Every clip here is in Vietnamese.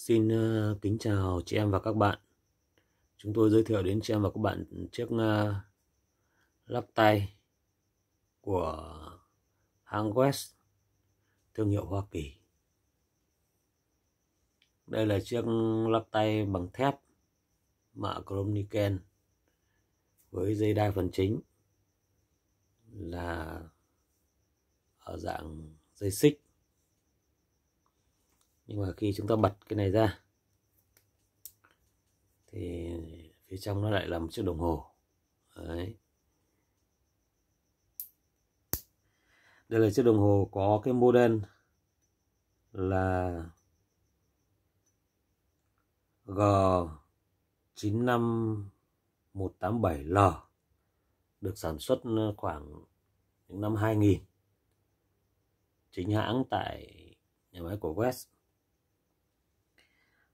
Xin ờ, kính chào chị em và các bạn Chúng tôi giới thiệu đến chị em và các bạn chiếc ờ, lắp tay của hãng West thương hiệu Hoa Kỳ Đây là chiếc lắp tay bằng thép mạ chrome nickel với dây đai phần chính là ở dạng dây xích nhưng mà khi chúng ta bật cái này ra thì phía trong nó lại là một chiếc đồng hồ đấy đây là chiếc đồng hồ có cái model là G 95187L được sản xuất khoảng những năm 2000 chính hãng tại nhà máy của West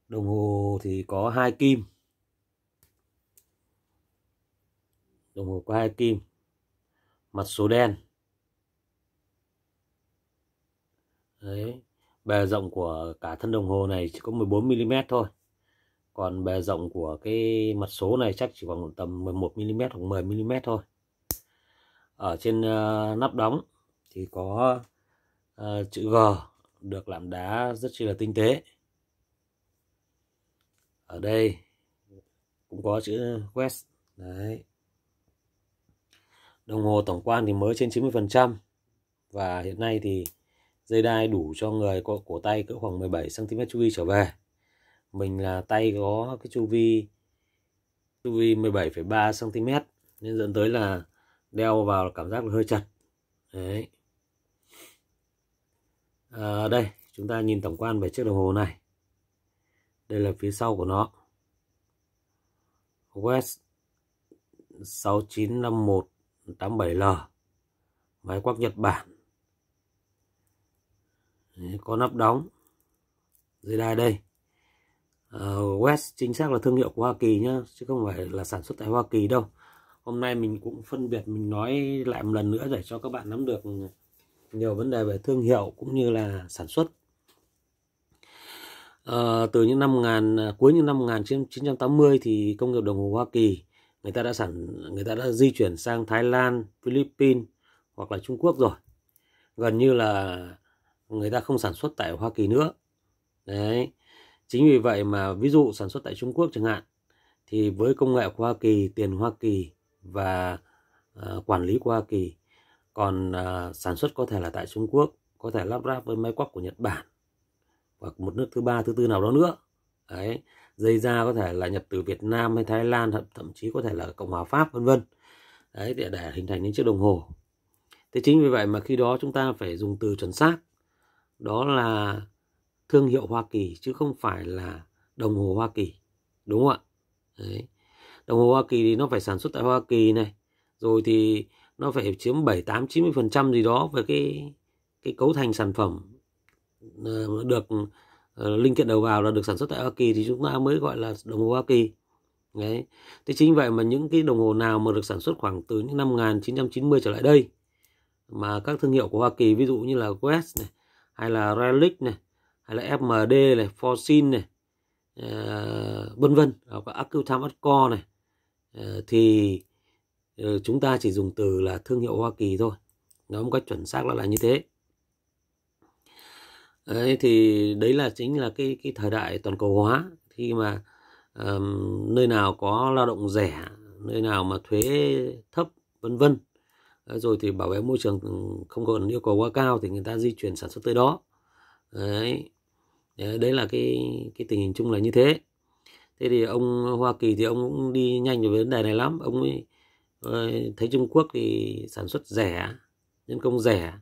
đồng hồ thì có hai kim đồng hồ có hai kim mặt số đen đấy bề rộng của cả thân đồng hồ này chỉ có 14 mm thôi còn bề rộng của cái mặt số này chắc chỉ khoảng tầm 11 mm hoặc 10 mm thôi ở trên ờ, nắp đóng thì có ờ, chữ G được làm đá rất chi là tinh tế ở đây cũng có chữ West đấy đồng hồ tổng quan thì mới trên 90 phần trăm và hiện nay thì dây đai đủ cho người có cổ tay cỡ khoảng 17 cm chu vi trở về mình là tay có cái chu vi chu vi 17,3 cm nên dẫn tới là đeo vào cảm giác hơi chặt đấy à, đây chúng ta nhìn tổng quan về chiếc đồng hồ này đây là phía sau của nó West 6951 87L máy quắc Nhật Bản có nắp đóng dây đai đây ờ, uh, West chính xác là thương hiệu của Hoa Kỳ nhá chứ không phải là sản xuất tại Hoa Kỳ đâu hôm nay mình cũng phân biệt mình nói lại một lần nữa để cho các bạn nắm được nhiều vấn đề về thương hiệu cũng như là sản xuất Ờ, từ những năm ngàn ờ, cuối những năm 1980 thì công nghiệp đồng hồ Hoa Kỳ người ta đã sản người ta đã di chuyển sang Thái Lan, Philippines hoặc là Trung Quốc rồi. Gần như là người ta không sản xuất tại Hoa Kỳ nữa. Đấy. Chính vì vậy mà ví dụ sản xuất tại Trung Quốc chẳng hạn thì với công nghệ của Hoa Kỳ, tiền Hoa Kỳ và uh, quản lý của Hoa Kỳ còn uh, sản xuất có thể là tại Trung Quốc, có thể lắp ráp với máy quắc của Nhật Bản hoặc một nước thứ ba thứ tư nào đó nữa đấy dây da có thể là nhập từ Việt Nam hay Thái Lan thậm chí có thể là Cộng hòa Pháp vân vân đấy để, để hình thành những chiếc đồng hồ thế chính vì vậy mà khi đó chúng ta phải dùng từ chuẩn xác đó là thương hiệu Hoa Kỳ chứ không phải là đồng hồ Hoa Kỳ đúng không ạ đấy. đồng hồ Hoa Kỳ thì nó phải sản xuất tại Hoa Kỳ này rồi thì nó phải chiếm 7 8 90 phần trăm gì đó về cái cái cấu thành sản phẩm Ờ, được ờ, linh kiện đầu vào là được sản xuất tại Hoa Kỳ thì chúng ta mới gọi là đồng hồ Hoa Kỳ. Đấy. Thế chính vậy mà những cái đồng hồ nào mà được sản xuất khoảng từ những năm 1990 trở lại đây mà các thương hiệu của Hoa Kỳ ví dụ như là West này, hay là Relic này, hay là FMD này, Forsin này, ờ, vân vân, hoặc là Accutime này thì chúng ta chỉ dùng từ là thương hiệu Hoa Kỳ thôi. Nó một cách chuẩn xác là là như thế đấy, thì đấy là chính là cái cái thời đại toàn cầu hóa khi mà um, nơi nào có lao động rẻ nơi nào mà thuế thấp vân vân ờ, rồi thì bảo vệ môi trường không còn yêu cầu quá cao thì người ta di chuyển sản xuất tới đó đấy đấy là cái cái tình hình chung là như thế thế thì ông Hoa Kỳ thì ông cũng đi nhanh về vấn đề này lắm ông ấy ờ, thấy Trung Quốc thì sản xuất rẻ nhân công rẻ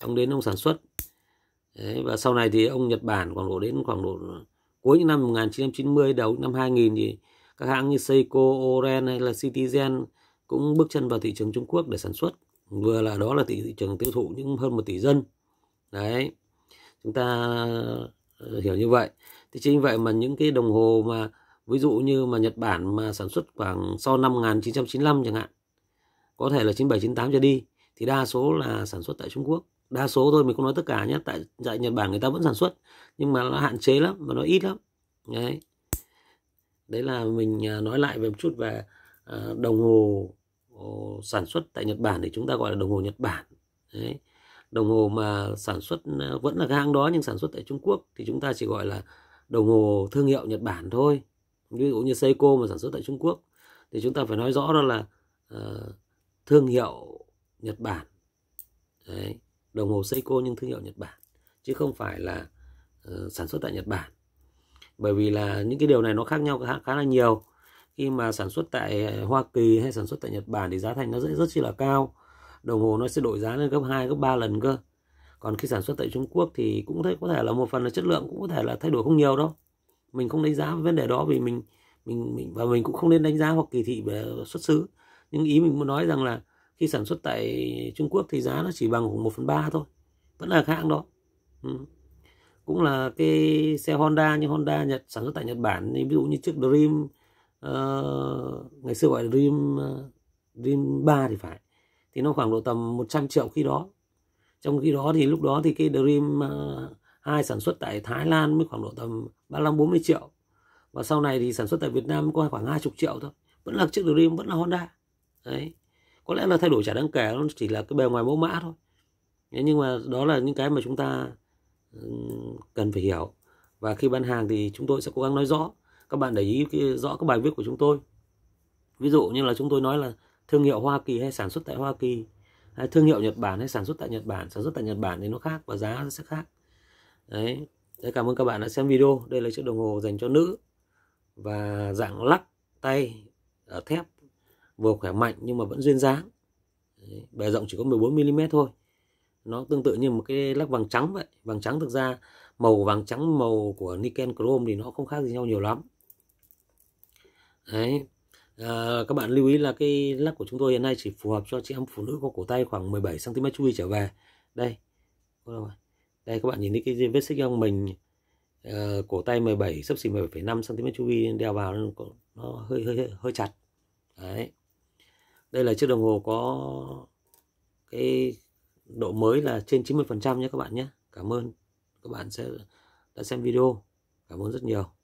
ông đến ông sản xuất Đấy, và sau này thì ông Nhật Bản khoảng độ đến khoảng độ cuối những năm 1990 đầu năm 2000 thì các hãng như Seiko, Oren hay là Citizen cũng bước chân vào thị trường Trung Quốc để sản xuất vừa là đó là thị trường tiêu thụ những hơn một tỷ dân đấy chúng ta ờ, hiểu như vậy thì chính vậy mà những cái đồng hồ mà ví dụ như mà Nhật Bản mà sản xuất khoảng sau năm 1995 chẳng hạn có thể là 97 98 trở đi thì đa số là sản xuất tại Trung Quốc đa số thôi mình không nói tất cả nhé tại tại dạ, Nhật Bản người ta vẫn sản xuất nhưng mà nó hạn chế lắm và nó ít lắm đấy đấy là mình à, nói lại về một chút về à, đồng hồ ờ, sản xuất tại Nhật Bản thì chúng ta gọi là đồng hồ Nhật Bản đấy đồng hồ mà sản xuất à, vẫn là cái hãng đó nhưng sản xuất tại Trung Quốc thì chúng ta chỉ gọi là đồng hồ thương hiệu Nhật Bản thôi ví dụ như Seiko mà sản xuất tại Trung Quốc thì chúng ta phải nói rõ đó là uh, thương hiệu Nhật Bản đấy đồng hồ Seiko nhưng thương hiệu Nhật Bản chứ không phải là uh, sản xuất tại Nhật Bản bởi vì là những cái điều này nó khác nhau khá, khá là nhiều khi mà sản xuất tại ờ, Hoa Kỳ hay sản xuất tại Nhật Bản thì giá thành nó rất rất chi là cao đồng hồ nó sẽ đổi giá lên gấp 2 gấp 3 lần cơ còn khi sản xuất tại Trung Quốc thì cũng thấy có thể là một phần là chất lượng cũng có thể là thay đổi không nhiều đâu mình không đánh giá vấn đề đó vì mình mình mình và mình cũng không nên đánh giá hoặc kỳ thị về xuất xứ nhưng ý mình muốn nói rằng là khi sản xuất tại Trung Quốc thì giá nó chỉ bằng khoảng 1 phần 3 thôi vẫn là hãng đó ừ. cũng là cái xe Honda như Honda Nhật sản xuất tại Nhật Bản thì ví dụ như chiếc Dream uh, ngày xưa gọi là Dream uh, Dream 3 thì phải thì nó khoảng độ tầm 100 triệu khi đó trong khi đó thì lúc đó thì cái Dream uh, ờ, 2 sản xuất tại Thái Lan mới khoảng độ tầm 35 40 triệu và sau này thì sản xuất tại Việt Nam có khoảng 20 triệu thôi vẫn là chiếc Dream vẫn là Honda đấy có lẽ là thay đổi chả đáng kể nó chỉ là cái bề ngoài mẫu mã thôi nhưng mà đó là những cái mà chúng ta cần phải hiểu và khi bán hàng thì chúng tôi sẽ cố gắng nói rõ các bạn để ý cái, rõ các bài viết của chúng tôi ví dụ như là chúng tôi nói là thương hiệu Hoa Kỳ hay sản xuất tại Hoa Kỳ hay thương hiệu Nhật Bản hay sản xuất tại Nhật Bản sản xuất tại Nhật Bản thì nó khác và giá nó sẽ khác đấy Đấy, cảm ơn các bạn đã xem video. Đây là chiếc đồng hồ dành cho nữ và dạng lắc tay ở thép vừa khỏe mạnh nhưng mà vẫn duyên dáng bề rộng chỉ có 14 mm thôi nó tương tự như một cái lắc vàng trắng vậy vàng trắng thực ra màu vàng trắng màu của niken chrome thì nó không khác gì nhau nhiều lắm đấy à, các bạn lưu ý là cái lắc của chúng tôi hiện nay chỉ phù hợp cho chị em phụ nữ có cổ tay khoảng 17 cm chui trở về đây đây các bạn nhìn thấy cái vết xích ông mình uh, cổ tay 17 sấp xỉ 17,5 cm chu vi đeo vào nó hơi hơi hơi chặt đấy đây là chiếc đồng hồ có cái độ mới là trên 90% nhé các bạn nhé cảm ơn các bạn sẽ đã xem video cảm ơn rất nhiều